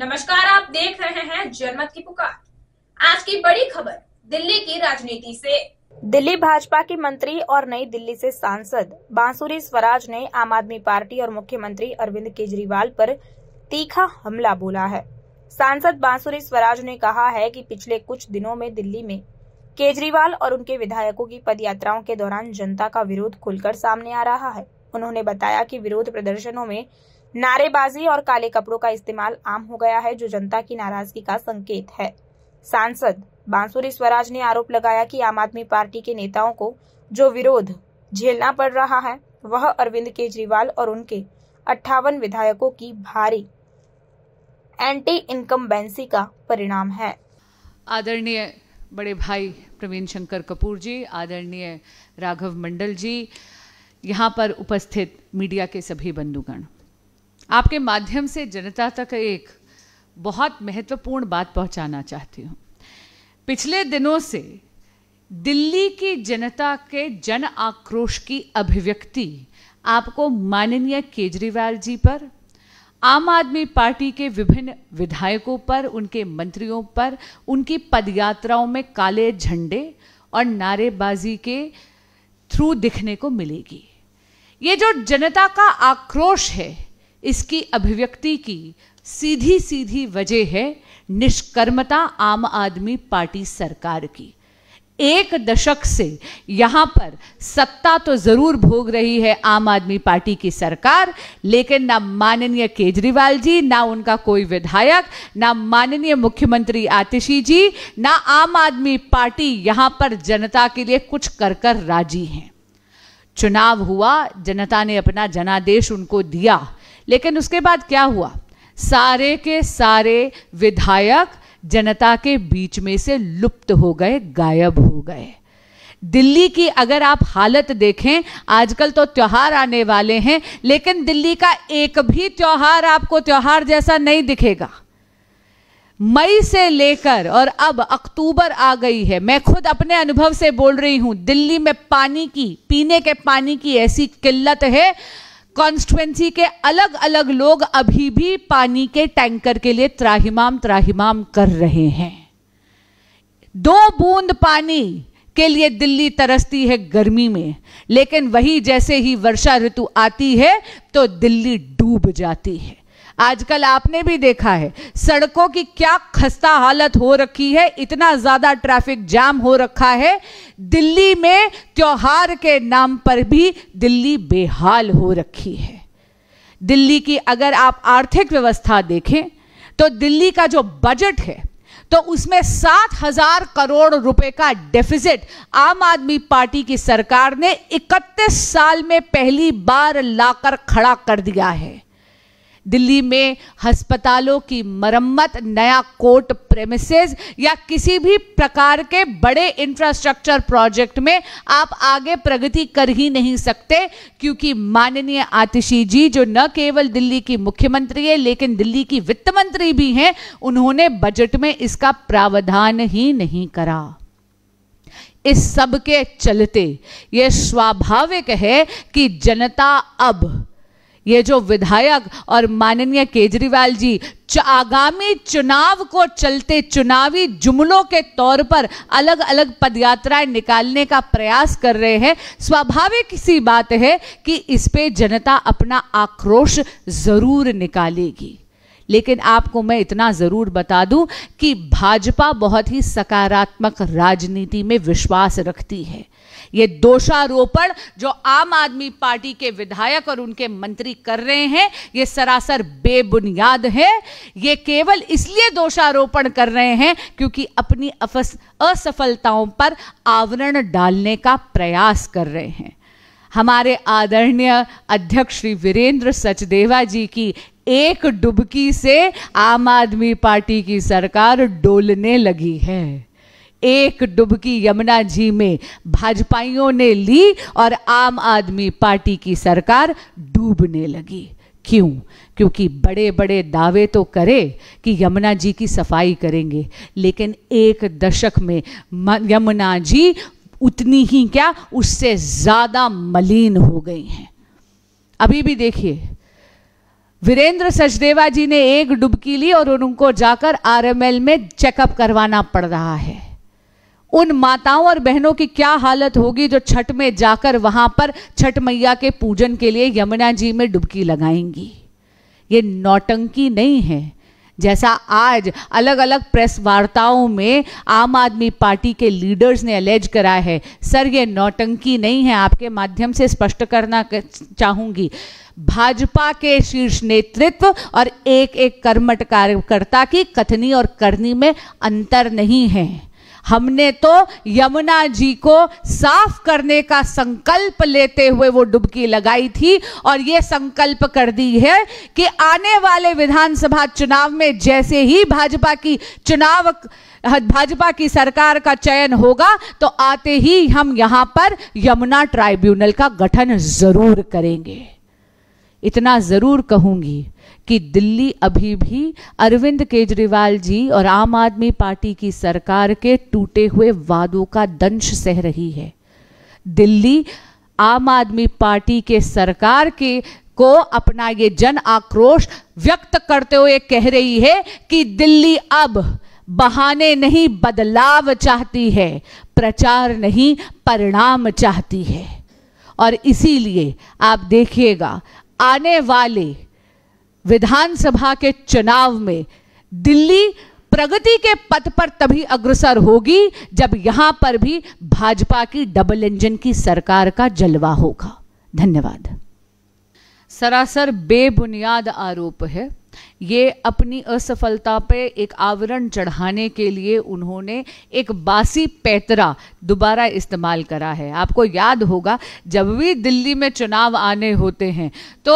नमस्कार आप देख रहे हैं जनमत की पुकार आज की बड़ी खबर दिल्ली की राजनीति से दिल्ली भाजपा के मंत्री और नई दिल्ली से सांसद बांसुरी स्वराज ने आम आदमी पार्टी और मुख्यमंत्री अरविंद केजरीवाल पर तीखा हमला बोला है सांसद बांसुरी स्वराज ने कहा है कि पिछले कुछ दिनों में दिल्ली में केजरीवाल और उनके विधायकों की पदयात्राओं के दौरान जनता का विरोध खुलकर सामने आ रहा है उन्होंने बताया कि विरोध प्रदर्शनों में नारेबाजी और काले कपड़ों का इस्तेमाल आम हो गया है जो जनता की नाराजगी का संकेत है सांसद बांसुरी स्वराज ने आरोप लगाया कि आम आदमी पार्टी के नेताओं को जो विरोध झेलना पड़ रहा है वह अरविंद केजरीवाल और उनके अट्ठावन विधायकों की भारी एंटी इनकम्बेंसी का परिणाम है आदरणीय बड़े भाई प्रवीण शंकर कपूर जी आदरणीय राघव मंडल जी यहाँ पर उपस्थित मीडिया के सभी बंधुगण आपके माध्यम से जनता तक एक बहुत महत्वपूर्ण बात पहुंचाना चाहती हूं पिछले दिनों से दिल्ली की जनता के जन आक्रोश की अभिव्यक्ति आपको माननीय केजरीवाल जी पर आम आदमी पार्टी के विभिन्न विधायकों पर उनके मंत्रियों पर उनकी पदयात्राओं में काले झंडे और नारेबाजी के थ्रू दिखने को मिलेगी ये जो जनता का आक्रोश है इसकी अभिव्यक्ति की सीधी सीधी वजह है निष्कर्मता आम आदमी पार्टी सरकार की एक दशक से यहां पर सत्ता तो जरूर भोग रही है आम आदमी पार्टी की सरकार लेकिन ना माननीय केजरीवाल जी ना उनका कोई विधायक ना माननीय मुख्यमंत्री आतिशी जी ना आम आदमी पार्टी यहां पर जनता के लिए कुछ कर कर राजी हैं चुनाव हुआ जनता ने अपना जनादेश उनको दिया लेकिन उसके बाद क्या हुआ सारे के सारे विधायक जनता के बीच में से लुप्त हो गए गायब हो गए दिल्ली की अगर आप हालत देखें आजकल तो त्यौहार आने वाले हैं लेकिन दिल्ली का एक भी त्यौहार आपको त्यौहार जैसा नहीं दिखेगा मई से लेकर और अब अक्टूबर आ गई है मैं खुद अपने अनुभव से बोल रही हूं दिल्ली में पानी की पीने के पानी की ऐसी किल्लत है कॉन्स्टिट्युएंसी के अलग अलग लोग अभी भी पानी के टैंकर के लिए त्राहिमाम त्राहिमाम कर रहे हैं दो बूंद पानी के लिए दिल्ली तरसती है गर्मी में लेकिन वही जैसे ही वर्षा ऋतु आती है तो दिल्ली डूब जाती है आजकल आपने भी देखा है सड़कों की क्या खस्ता हालत हो रखी है इतना ज़्यादा ट्रैफिक जाम हो रखा है दिल्ली में त्योहार के नाम पर भी दिल्ली बेहाल हो रखी है दिल्ली की अगर आप आर्थिक व्यवस्था देखें तो दिल्ली का जो बजट है तो उसमें सात हजार करोड़ रुपए का डेफिजिट आम आदमी पार्टी की सरकार ने इकतीस साल में पहली बार लाकर खड़ा कर दिया है दिल्ली में अस्पतालों की मरम्मत नया कोर्ट प्रेमिसेस या किसी भी प्रकार के बड़े इंफ्रास्ट्रक्चर प्रोजेक्ट में आप आगे प्रगति कर ही नहीं सकते क्योंकि माननीय आतिशी जी जो न केवल दिल्ली की मुख्यमंत्री है लेकिन दिल्ली की वित्त मंत्री भी हैं उन्होंने बजट में इसका प्रावधान ही नहीं करा इस सब के चलते यह स्वाभाविक है कि जनता अब ये जो विधायक और माननीय केजरीवाल जी आगामी चुनाव को चलते चुनावी जुमलों के तौर पर अलग अलग पदयात्राएं निकालने का प्रयास कर रहे हैं स्वाभाविक सी बात है कि इस पे जनता अपना आक्रोश जरूर निकालेगी लेकिन आपको मैं इतना ज़रूर बता दूं कि भाजपा बहुत ही सकारात्मक राजनीति में विश्वास रखती है ये दोषारोपण जो आम आदमी पार्टी के विधायक और उनके मंत्री कर रहे हैं ये सरासर बेबुनियाद है ये केवल इसलिए दोषारोपण कर रहे हैं क्योंकि अपनी असफलताओं पर आवरण डालने का प्रयास कर रहे हैं हमारे आदरणीय अध्यक्ष श्री वीरेंद्र सचदेवा जी की एक डुबकी से आम आदमी पार्टी की सरकार डोलने लगी है एक डुबकी यमुना जी में भाजपाइयों ने ली और आम आदमी पार्टी की सरकार डूबने लगी क्यों क्योंकि बड़े बड़े दावे तो करे कि यमुना जी की सफाई करेंगे लेकिन एक दशक में यमुना जी उतनी ही क्या उससे ज़्यादा मलिन हो गई हैं अभी भी देखिए वीरेंद्र सचदेवा जी ने एक डुबकी ली और उनको जाकर आरएमएल में चेकअप करवाना पड़ रहा है उन माताओं और बहनों की क्या हालत होगी जो छठ में जाकर वहां पर छठ मैया के पूजन के लिए यमुना जी में डुबकी लगाएंगी ये नौटंकी नहीं है जैसा आज अलग अलग प्रेस वार्ताओं में आम आदमी पार्टी के लीडर्स ने अलेज करा है सर ये नौटंकी नहीं है आपके माध्यम से स्पष्ट करना चाहूँगी भाजपा के शीर्ष नेतृत्व और एक एक कर्मठ कार्यकर्ता की कथनी और करनी में अंतर नहीं है हमने तो यमुना जी को साफ करने का संकल्प लेते हुए वो डुबकी लगाई थी और ये संकल्प कर दी है कि आने वाले विधानसभा चुनाव में जैसे ही भाजपा की चुनाव भाजपा की सरकार का चयन होगा तो आते ही हम यहां पर यमुना ट्राइब्यूनल का गठन जरूर करेंगे इतना जरूर कहूंगी कि दिल्ली अभी भी अरविंद केजरीवाल जी और आम आदमी पार्टी की सरकार के टूटे हुए वादों का दंश सह रही है दिल्ली आम आदमी पार्टी के सरकार के को अपना ये जन आक्रोश व्यक्त करते हुए कह रही है कि दिल्ली अब बहाने नहीं बदलाव चाहती है प्रचार नहीं परिणाम चाहती है और इसीलिए आप देखिएगा आने वाले विधानसभा के चुनाव में दिल्ली प्रगति के पथ पर तभी अग्रसर होगी जब यहां पर भी भाजपा की डबल इंजन की सरकार का जलवा होगा धन्यवाद सरासर बेबुनियाद आरोप है ये अपनी असफलता पे एक आवरण चढ़ाने के लिए उन्होंने एक बासी पैतरा दोबारा इस्तेमाल करा है आपको याद होगा जब भी दिल्ली में चुनाव आने होते हैं तो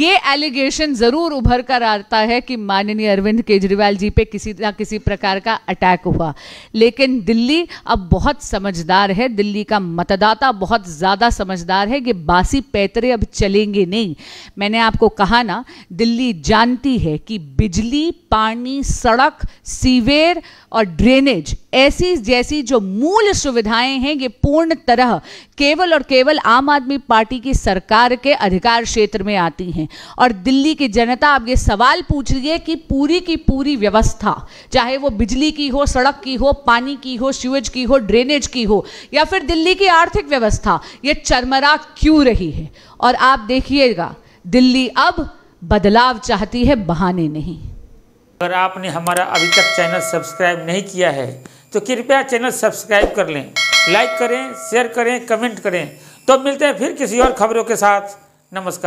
ये एलिगेशन ज़रूर उभर कर आता है कि माननीय अरविंद केजरीवाल जी पे किसी ना किसी प्रकार का अटैक हुआ लेकिन दिल्ली अब बहुत समझदार है दिल्ली का मतदाता बहुत ज़्यादा समझदार है कि बासी पैतरे अब चलेंगे नहीं मैंने आपको कहा ना दिल्ली जानती है कि बिजली पानी सड़क सीवेर और ड्रेनेज ऐसी जैसी जो मूल सुविधाएं हैं ये पूर्ण तरह केवल और केवल आम आदमी पार्टी की सरकार के अधिकार क्षेत्र में आती हैं और दिल्ली की जनता अब ये सवाल पूछ रही है कि पूरी की पूरी व्यवस्था चाहे वो बिजली की हो सड़क की हो पानी की हो सीवेज की हो ड्रेनेज की हो या फिर दिल्ली की आर्थिक व्यवस्था ये चरमरा क्यों रही है और आप देखिएगा दिल्ली अब बदलाव चाहती है बहाने नहीं अगर आपने हमारा अभी तक चैनल सब्सक्राइब नहीं किया है तो कृपया चैनल सब्सक्राइब कर लें लाइक करें शेयर करें कमेंट करें तो मिलते हैं फिर किसी और खबरों के साथ नमस्कार